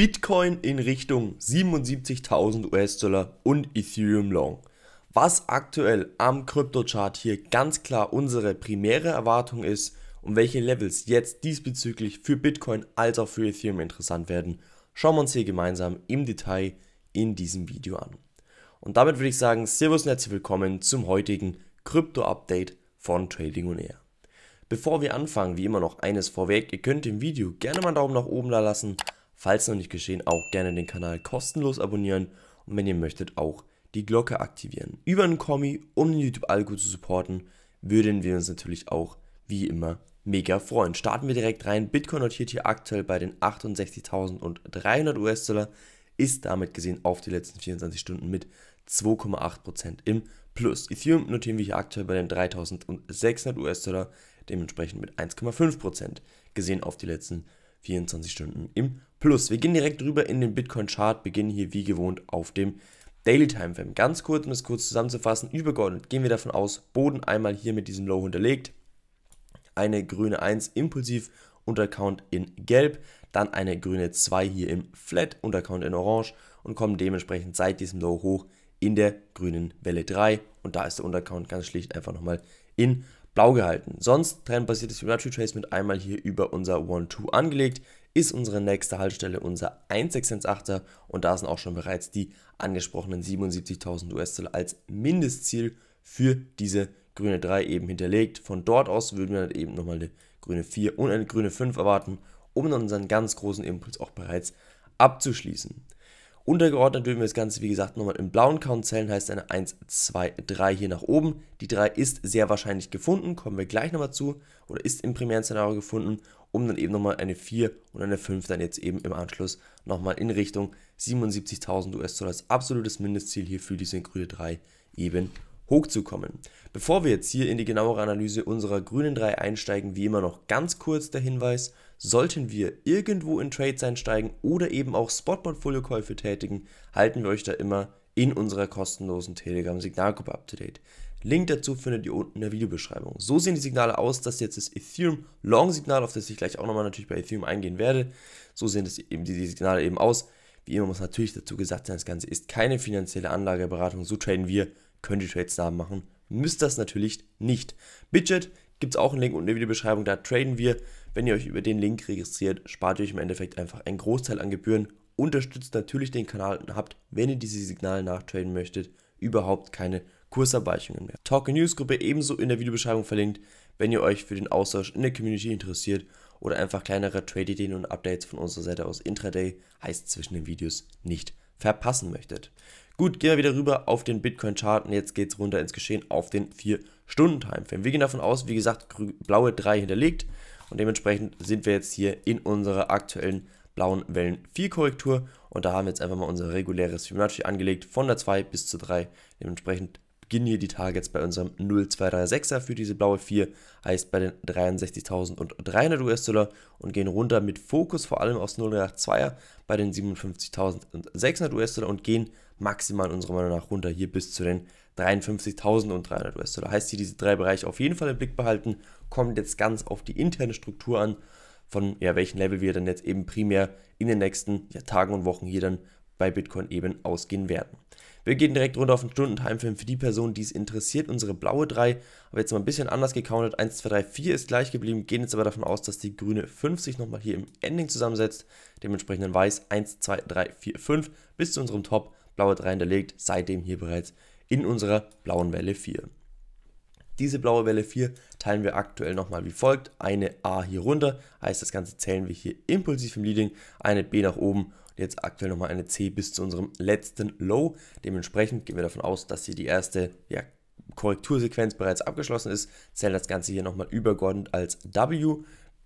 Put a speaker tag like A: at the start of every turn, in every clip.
A: Bitcoin in Richtung 77.000 US-Dollar und Ethereum Long. Was aktuell am Kryptochart hier ganz klar unsere primäre Erwartung ist und welche Levels jetzt diesbezüglich für Bitcoin als auch für Ethereum interessant werden, schauen wir uns hier gemeinsam im Detail in diesem Video an. Und damit würde ich sagen, Servus und herzlich willkommen zum heutigen Krypto-Update von Trading on Air. Bevor wir anfangen, wie immer noch eines vorweg, ihr könnt dem Video gerne mal einen Daumen nach oben da lassen, Falls noch nicht geschehen, auch gerne den Kanal kostenlos abonnieren und wenn ihr möchtet, auch die Glocke aktivieren. Über einen Kommi, um den YouTube-Algo zu supporten, würden wir uns natürlich auch wie immer mega freuen. Starten wir direkt rein. Bitcoin notiert hier aktuell bei den 68.300 US-Dollar, ist damit gesehen auf die letzten 24 Stunden mit 2,8% im Plus. Ethereum notieren wir hier aktuell bei den 3.600 US-Dollar, dementsprechend mit 1,5% gesehen auf die letzten 24 Stunden. 24 Stunden im Plus. Wir gehen direkt rüber in den Bitcoin-Chart, beginnen hier wie gewohnt auf dem Daily Time Frame. Ganz kurz, um es kurz zusammenzufassen, übergeordnet gehen wir davon aus, Boden einmal hier mit diesem Low unterlegt, eine grüne 1 impulsiv, Untercount in gelb, dann eine grüne 2 hier im Flat, Untercount in orange und kommen dementsprechend seit diesem Low hoch in der grünen Welle 3 und da ist der Untercount ganz schlicht einfach nochmal in blau gehalten. Sonst trendbasiertes Fibonacci Retracement einmal hier über unser 1-2 angelegt, ist unsere nächste Haltestelle unser 1,618er und da sind auch schon bereits die angesprochenen 77.000 US-Dollar als Mindestziel für diese grüne 3 eben hinterlegt. Von dort aus würden wir dann eben nochmal eine grüne 4 und eine grüne 5 erwarten, um dann unseren ganz großen Impuls auch bereits abzuschließen. Untergeordnet würden wir das Ganze, wie gesagt, nochmal im blauen Count zählen, heißt eine 1, 2, 3 hier nach oben. Die 3 ist sehr wahrscheinlich gefunden, kommen wir gleich nochmal zu, oder ist im primären Szenario gefunden, um dann eben nochmal eine 4 und eine 5 dann jetzt eben im Anschluss nochmal in Richtung 77.000 US-Dollar als absolutes Mindestziel hier für diese grüne 3 eben hochzukommen. Bevor wir jetzt hier in die genauere Analyse unserer grünen 3 einsteigen, wie immer noch ganz kurz der Hinweis, Sollten wir irgendwo in Trades einsteigen oder eben auch Spot-Portfolio-Käufe tätigen, halten wir euch da immer in unserer kostenlosen Telegram-Signalgruppe up to date. Link dazu findet ihr unten in der Videobeschreibung. So sehen die Signale aus, dass jetzt das Ethereum Long Signal, auf das ich gleich auch nochmal natürlich bei Ethereum eingehen werde. So sehen das eben die Signale eben aus. Wie immer muss natürlich dazu gesagt sein, das Ganze ist keine finanzielle Anlageberatung. So traden wir, können die Trades da machen, müsst das natürlich nicht. Budget gibt es auch einen Link unten in der Videobeschreibung, da traden wir wenn ihr euch über den Link registriert, spart ihr euch im Endeffekt einfach einen Großteil an Gebühren, unterstützt natürlich den Kanal und habt, wenn ihr diese Signale nachtraden möchtet, überhaupt keine Kursabweichungen mehr. Talk News Gruppe ebenso in der Videobeschreibung verlinkt, wenn ihr euch für den Austausch in der Community interessiert oder einfach kleinere Trade-Ideen und Updates von unserer Seite aus Intraday, heißt zwischen den Videos, nicht verpassen möchtet. Gut, gehen wir wieder rüber auf den Bitcoin-Chart und jetzt geht es runter ins Geschehen auf den 4-Stunden-Timeframe. Wir gehen davon aus, wie gesagt, blaue 3 hinterlegt, und dementsprechend sind wir jetzt hier in unserer aktuellen blauen Wellen 4 Korrektur. Und da haben wir jetzt einfach mal unser reguläres Fibonacci angelegt von der 2 bis zur 3. Dementsprechend beginnen hier die Targets bei unserem 0236er für diese blaue 4, heißt bei den 63.300 US-Dollar und gehen runter mit Fokus vor allem aufs 082er bei den 57.600 US-Dollar und gehen maximal unserer Meinung nach runter hier bis zu den 53.300 US-Dollar. Heißt hier diese drei Bereiche auf jeden Fall im Blick behalten. Kommt jetzt ganz auf die interne Struktur an, von ja, welchem Level wir dann jetzt eben primär in den nächsten ja, Tagen und Wochen hier dann bei Bitcoin eben ausgehen werden. Wir gehen direkt runter auf den Stundentimeframe für die Person, die es interessiert. Unsere blaue 3 aber jetzt mal ein bisschen anders gecountet. 1, 2, 3, 4 ist gleich geblieben. Gehen jetzt aber davon aus, dass die grüne 50 nochmal hier im Ending zusammensetzt. Dementsprechend in weiß 1, 2, 3, 4, 5 bis zu unserem Top. Blaue 3 hinterlegt, seitdem hier bereits in unserer blauen Welle 4. Diese blaue Welle 4 teilen wir aktuell nochmal wie folgt. Eine A hier runter, heißt das Ganze zählen wir hier impulsiv im Leading, eine B nach oben und jetzt aktuell nochmal eine C bis zu unserem letzten Low. Dementsprechend gehen wir davon aus, dass hier die erste ja, Korrektursequenz bereits abgeschlossen ist, zählen das Ganze hier nochmal übergeordnet als W,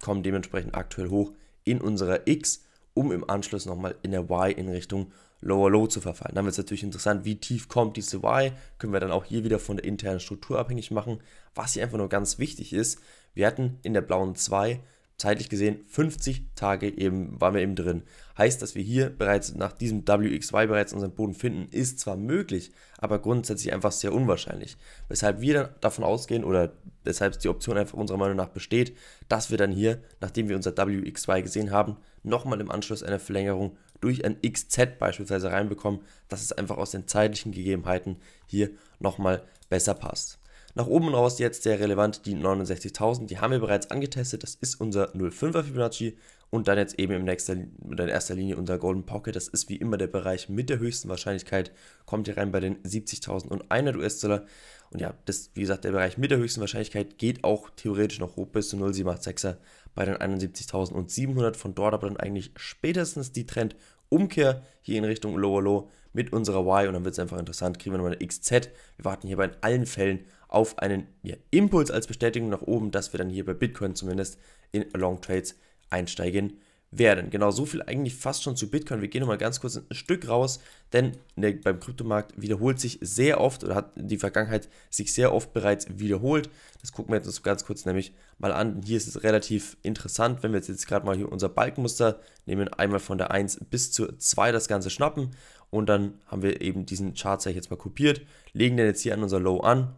A: kommen dementsprechend aktuell hoch in unserer X, um im Anschluss nochmal in der Y in Richtung Lower Low zu verfallen. Dann wird es natürlich interessant, wie tief kommt diese Y. Können wir dann auch hier wieder von der internen Struktur abhängig machen. Was hier einfach nur ganz wichtig ist, wir hatten in der blauen 2 zeitlich gesehen 50 Tage eben waren wir eben drin. Heißt, dass wir hier bereits nach diesem WXY bereits unseren Boden finden, ist zwar möglich, aber grundsätzlich einfach sehr unwahrscheinlich. Weshalb wir dann davon ausgehen oder weshalb die Option einfach unserer Meinung nach besteht, dass wir dann hier, nachdem wir unser WXY gesehen haben, nochmal im Anschluss einer Verlängerung durch ein XZ beispielsweise reinbekommen, dass es einfach aus den zeitlichen Gegebenheiten hier nochmal besser passt. Nach oben raus jetzt sehr relevant die 69.000, die haben wir bereits angetestet, das ist unser 0,5er Fibonacci und dann jetzt eben im nächsten, in erster Linie unser Golden Pocket, das ist wie immer der Bereich mit der höchsten Wahrscheinlichkeit, kommt hier rein bei den 70.100 US-Dollar und ja, das, wie gesagt, der Bereich mit der höchsten Wahrscheinlichkeit geht auch theoretisch noch hoch bis zu 0,786er, bei den 71.700. Von dort aber dann eigentlich spätestens die Trendumkehr hier in Richtung Lower Low mit unserer Y und dann wird es einfach interessant. Kriegen wir nochmal eine XZ. Wir warten hier bei allen Fällen auf einen ja, Impuls als Bestätigung nach oben, dass wir dann hier bei Bitcoin zumindest in Long Trades einsteigen werden. Genau so viel eigentlich fast schon zu Bitcoin. Wir gehen nochmal ganz kurz ein Stück raus, denn der, ne, beim Kryptomarkt wiederholt sich sehr oft oder hat in die Vergangenheit sich sehr oft bereits wiederholt. Das gucken wir jetzt ganz kurz nämlich mal an. Hier ist es relativ interessant, wenn wir jetzt, jetzt gerade mal hier unser Balkenmuster nehmen, einmal von der 1 bis zur 2 das Ganze schnappen und dann haben wir eben diesen Chart, sage ich jetzt mal kopiert, legen den jetzt hier an unser Low an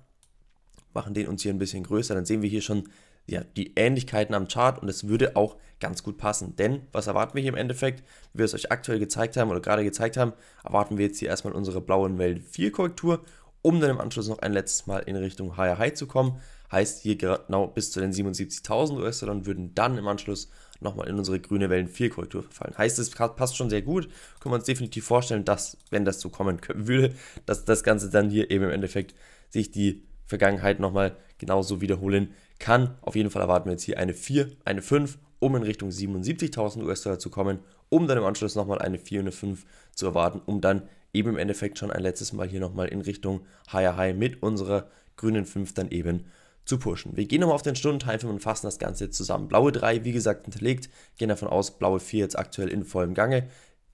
A: machen den uns hier ein bisschen größer, dann sehen wir hier schon ja, die Ähnlichkeiten am Chart und es würde auch ganz gut passen. Denn was erwarten wir hier im Endeffekt? Wie wir es euch aktuell gezeigt haben oder gerade gezeigt haben, erwarten wir jetzt hier erstmal unsere blauen Wellen 4 Korrektur, um dann im Anschluss noch ein letztes Mal in Richtung Higher High zu kommen. Heißt hier genau bis zu den 77.000 US-Dollar und würden dann im Anschluss nochmal in unsere grüne Wellen 4 Korrektur verfallen. Heißt, es passt schon sehr gut. Können wir uns definitiv vorstellen, dass, wenn das so kommen würde, dass das Ganze dann hier eben im Endeffekt sich die Vergangenheit nochmal genauso wiederholen kann. Auf jeden Fall erwarten wir jetzt hier eine 4, eine 5, um in Richtung 77.000 US-Dollar zu kommen, um dann im Anschluss nochmal eine 4 und eine 5 zu erwarten, um dann eben im Endeffekt schon ein letztes Mal hier nochmal in Richtung Higher High mit unserer grünen 5 dann eben zu pushen. Wir gehen nochmal auf den Stundentime und fassen das Ganze jetzt zusammen. Blaue 3, wie gesagt, hinterlegt. gehen davon aus, blaue 4 jetzt aktuell in vollem Gange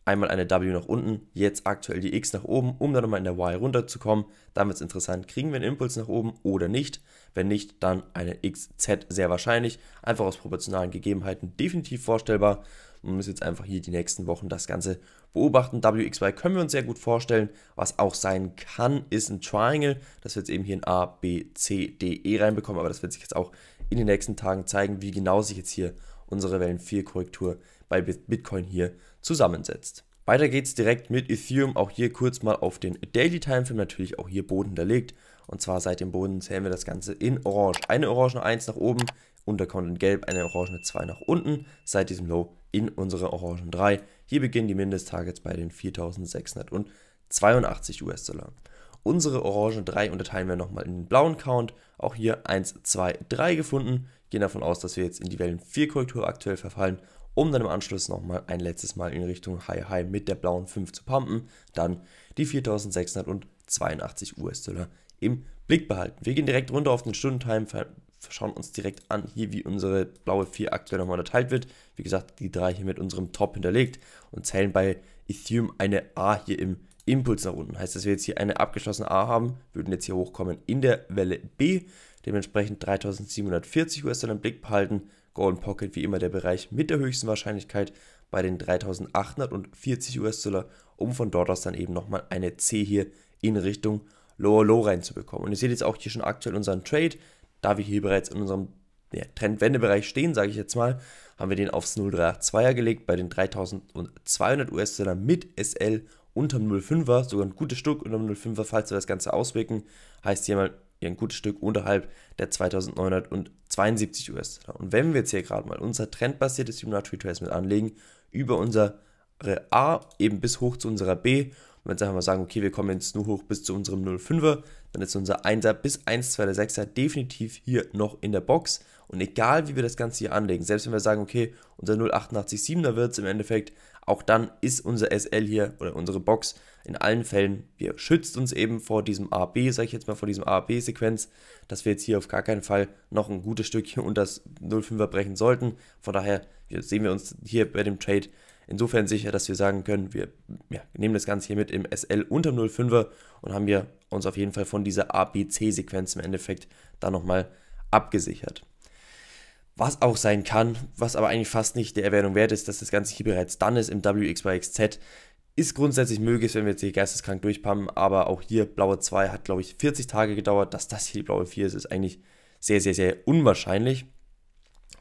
A: einmal eine W nach unten, jetzt aktuell die X nach oben, um dann nochmal in der Y runterzukommen. Dann wird es interessant, kriegen wir einen Impuls nach oben oder nicht. Wenn nicht, dann eine XZ sehr wahrscheinlich. Einfach aus proportionalen Gegebenheiten definitiv vorstellbar. Man muss jetzt einfach hier die nächsten Wochen das Ganze beobachten. WXY können wir uns sehr gut vorstellen. Was auch sein kann, ist ein Triangle, das wir jetzt eben hier ein A, B, C, D, E reinbekommen. Aber das wird sich jetzt auch in den nächsten Tagen zeigen, wie genau sich jetzt hier unsere Wellen 4 Korrektur bei Bitcoin hier zusammensetzt. Weiter geht's direkt mit Ethereum, auch hier kurz mal auf den Daily Timeframe, natürlich auch hier Boden hinterlegt. Und zwar seit dem Boden zählen wir das Ganze in Orange. Eine Orange 1 nach oben, unterkommt in Gelb, eine Orange 2 nach unten, seit diesem Low in unsere Orange 3. Hier beginnen die Mindesttargets bei den 4682 US-Dollar. Unsere Orange 3 unterteilen wir nochmal in den blauen Count, auch hier 1, 2, 3 gefunden, gehen davon aus, dass wir jetzt in die Wellen 4 Korrektur aktuell verfallen um dann im Anschluss nochmal ein letztes Mal in Richtung High High mit der blauen 5 zu pumpen, dann die 4682 US-Dollar im Blick behalten. Wir gehen direkt runter auf den Stundentime, schauen uns direkt an, hier wie unsere blaue 4 aktuell nochmal unterteilt wird. Wie gesagt, die 3 hier mit unserem Top hinterlegt und zählen bei Ethereum eine A hier im Impuls nach unten. Heißt, dass wir jetzt hier eine abgeschlossene A haben, würden jetzt hier hochkommen in der Welle B, dementsprechend 3740 US-Dollar im Blick behalten, Golden Pocket wie immer der Bereich mit der höchsten Wahrscheinlichkeit bei den 3840 US-Dollar, um von dort aus dann eben nochmal eine C hier in Richtung Lower Low reinzubekommen. Und ihr seht jetzt auch hier schon aktuell unseren Trade, da wir hier bereits in unserem ja, Trendwendebereich stehen, sage ich jetzt mal, haben wir den aufs 0382er gelegt bei den 3200 US-Dollar mit SL unterm 05er, sogar ein gutes Stück unterm 05er, falls wir das Ganze auswirken. Heißt hier mal hier ein gutes Stück unterhalb der 2972 US-Dollar. Und wenn wir jetzt hier gerade mal unser trendbasiertes Fibonacci Retracement anlegen, über unsere A eben bis hoch zu unserer B wenn wir einfach sagen, okay, wir kommen jetzt nur hoch bis zu unserem 05er, dann ist unser 1er bis 1, 2, der 6er definitiv hier noch in der Box. Und egal, wie wir das Ganze hier anlegen, selbst wenn wir sagen, okay, unser 088 7er wird es im Endeffekt, auch dann ist unser SL hier oder unsere Box in allen Fällen, wir schützt uns eben vor diesem AB, sage ich jetzt mal, vor diesem AB-Sequenz, dass wir jetzt hier auf gar keinen Fall noch ein gutes Stückchen unter das 05er brechen sollten. Von daher sehen wir uns hier bei dem Trade insofern sicher, dass wir sagen können, wir ja, nehmen das Ganze hier mit im SL unter 05er und haben wir uns auf jeden Fall von dieser ABC-Sequenz im Endeffekt da nochmal abgesichert. Was auch sein kann, was aber eigentlich fast nicht der Erwähnung wert ist, dass das Ganze hier bereits dann ist im WXYXZ. Ist grundsätzlich möglich, wenn wir jetzt hier geisteskrank durchpammen, aber auch hier blaue 2 hat, glaube ich, 40 Tage gedauert. Dass das hier die blaue 4 ist, ist eigentlich sehr, sehr, sehr unwahrscheinlich.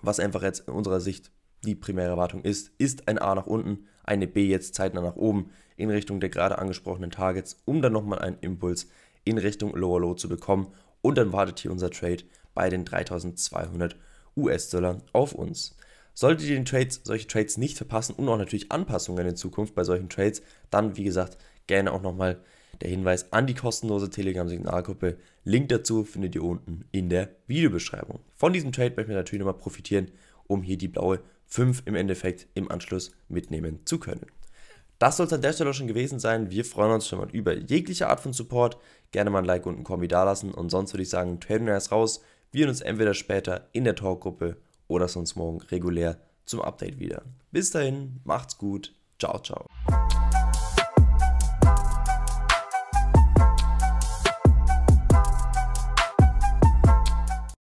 A: Was einfach jetzt in unserer Sicht die primäre Erwartung ist, ist ein A nach unten, eine B jetzt zeitnah nach oben in Richtung der gerade angesprochenen Targets, um dann nochmal einen Impuls in Richtung Lower Low zu bekommen. Und dann wartet hier unser Trade bei den 3200 US-Dollar auf uns. Solltet ihr den Trades, solche Trades nicht verpassen und auch natürlich Anpassungen in Zukunft bei solchen Trades, dann wie gesagt gerne auch nochmal der Hinweis an die kostenlose Telegram-Signalgruppe. Link dazu findet ihr unten in der Videobeschreibung. Von diesem Trade möchten wir natürlich nochmal profitieren, um hier die blaue fünf im Endeffekt im Anschluss mitnehmen zu können. Das soll es an der Stelle schon gewesen sein. Wir freuen uns schon mal über jegliche Art von Support. Gerne mal ein Like und ein Kombi dalassen. Und sonst würde ich sagen, Trading erst raus. Wir sehen uns entweder später in der Talkgruppe oder sonst morgen regulär zum Update wieder. Bis dahin, macht's gut. Ciao, ciao.